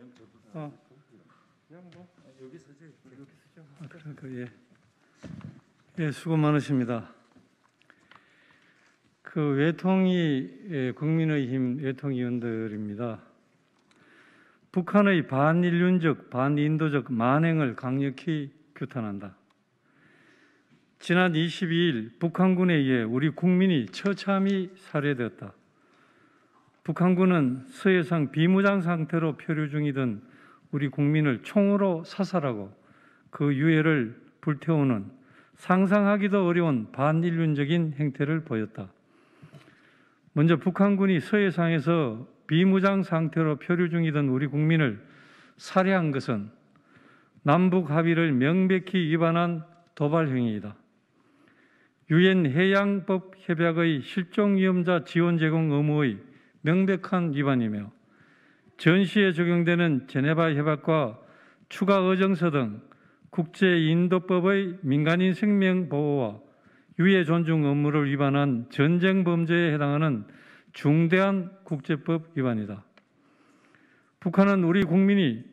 하 저도 어. 그냥 뭐 여기 서지 여기 서죠. 아, 그러니까 예. 예, 수고 많으십니다. 그 외통이 예, 국민의힘 외통 위원들입니다. 북한의 반인륜적, 반인도적 만행을 강력히 규탄한다. 지난 22일 북한군에 의해 우리 국민이 처참히 살해되었다. 북한군은 서해상 비무장 상태로 표류 중이던 우리 국민을 총으로 사살하고 그 유해를 불태우는 상상하기도 어려운 반인륜적인 행태를 보였다. 먼저 북한군이 서해상에서 비무장 상태로 표류 중이던 우리 국민을 살해한 것은 남북 합의를 명백히 위반한 도발 행위이다. 유엔 해양법 협약의 실종 위험자 지원 제공 의무의 명백한 위반이며 전시에 적용되는 제네바 협약과 추가 의정서 등 국제 인도법의 민간인 생명 보호와 유해 존중 업무를 위반한 전쟁 범죄에 해당하는 중대한 국제법 위반이다. 북한은 우리 국민이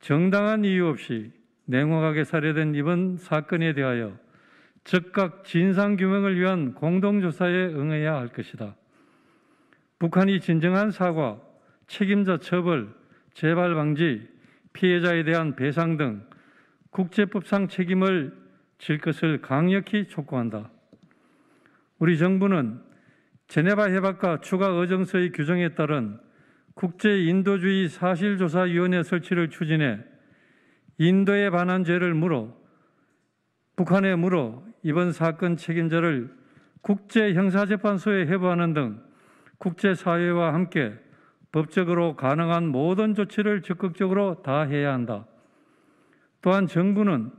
정당한 이유 없이 냉혹하게 살해된 이번 사건에 대하여 즉각 진상 규명을 위한 공동조사에 응해야 할 것이다. 북한이 진정한 사과, 책임자 처벌, 재발 방지, 피해자에 대한 배상 등 국제법상 책임을 질 것을 강력히 촉구한다. 우리 정부는 제네바 해박과 추가 의정서의 규정에 따른 국제인도주의 사실조사위원회 설치를 추진해 인도에 반한 죄를 물어 북한에 물어 이번 사건 책임자를 국제형사재판소에 해부하는 등 국제사회와 함께 법적으로 가능한 모든 조치를 적극적으로 다해야 한다. 또한 정부는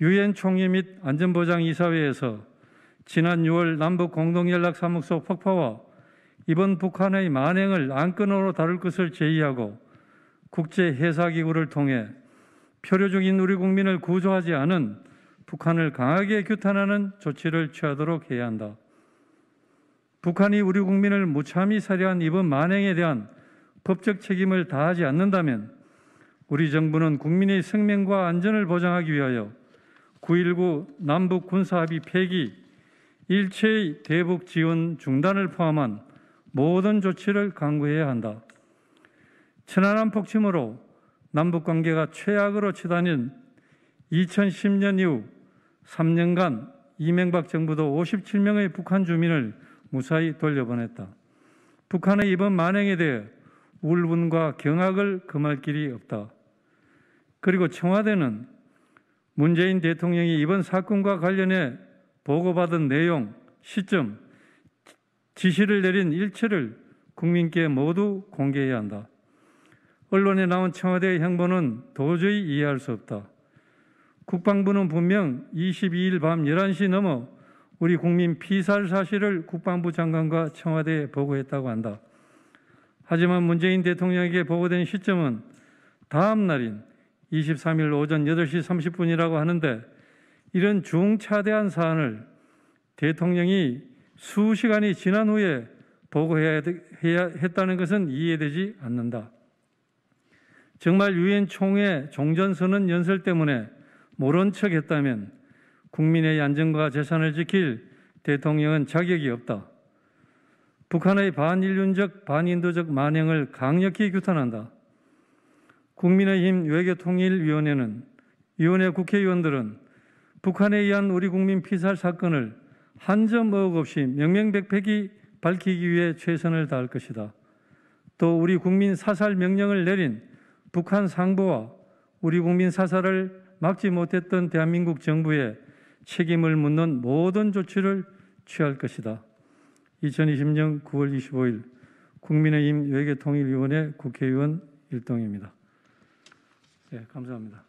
유엔 총리및 안전보장 이사회에서 지난 6월 남북 공동연락사무소 폭파와 이번 북한의 만행을 안건으로 다룰 것을 제의하고 국제 해사기구를 통해 표류 중인 우리 국민을 구조하지 않은 북한을 강하게 규탄하는 조치를 취하도록 해야 한다. 북한이 우리 국민을 무참히 살해한 이번 만행에 대한 법적 책임을 다하지 않는다면 우리 정부는 국민의 생명과 안전을 보장하기 위하여 9.19 남북 군사합의 폐기, 일체의 대북 지원 중단을 포함한 모든 조치를 강구해야 한다. 천안함 폭침으로 남북 관계가 최악으로 치닫는 2010년 이후 3년간 이명박 정부도 57명의 북한 주민을 무사히 돌려보냈다. 북한의 이번 만행에 대해 울분과 경악을 금할 길이 없다. 그리고 청와대는 문재인 대통령이 이번 사건과 관련해 보고받은 내용, 시점, 지시를 내린 일체를 국민께 모두 공개해야 한다. 언론에 나온 청와대의 행보는 도저히 이해할 수 없다. 국방부는 분명 22일 밤 11시 넘어 우리 국민 피살 사실을 국방부 장관과 청와대에 보고했다고 한다. 하지만 문재인 대통령에게 보고된 시점은 다음 날인 23일 오전 8시 30분이라고 하는데 이런 중차대한 사안을 대통령이 수시간이 지난 후에 보고해야 했다는 것은 이해되지 않는다. 정말 유엔 총회 종전선언 연설 때문에 모른 척했다면 국민의 안전과 재산을 지킬 대통령은 자격이 없다. 북한의 반인륜적, 반인도적 만행을 강력히 규탄한다. 국민의힘 외교통일위원회는 위원회 국회의원들은 북한에 의한 우리 국민 피살 사건을 한점 의혹 없이 명명백백히 밝히기 위해 최선을 다할 것이다. 또 우리 국민 사살 명령을 내린 북한 상부와 우리 국민 사살을 막지 못했던 대한민국 정부에 책임을 묻는 모든 조치를 취할 것이다. 2020년 9월 25일 국민의힘 외교통일위원회 국회의원 일동입니다. 네, 감사합니다.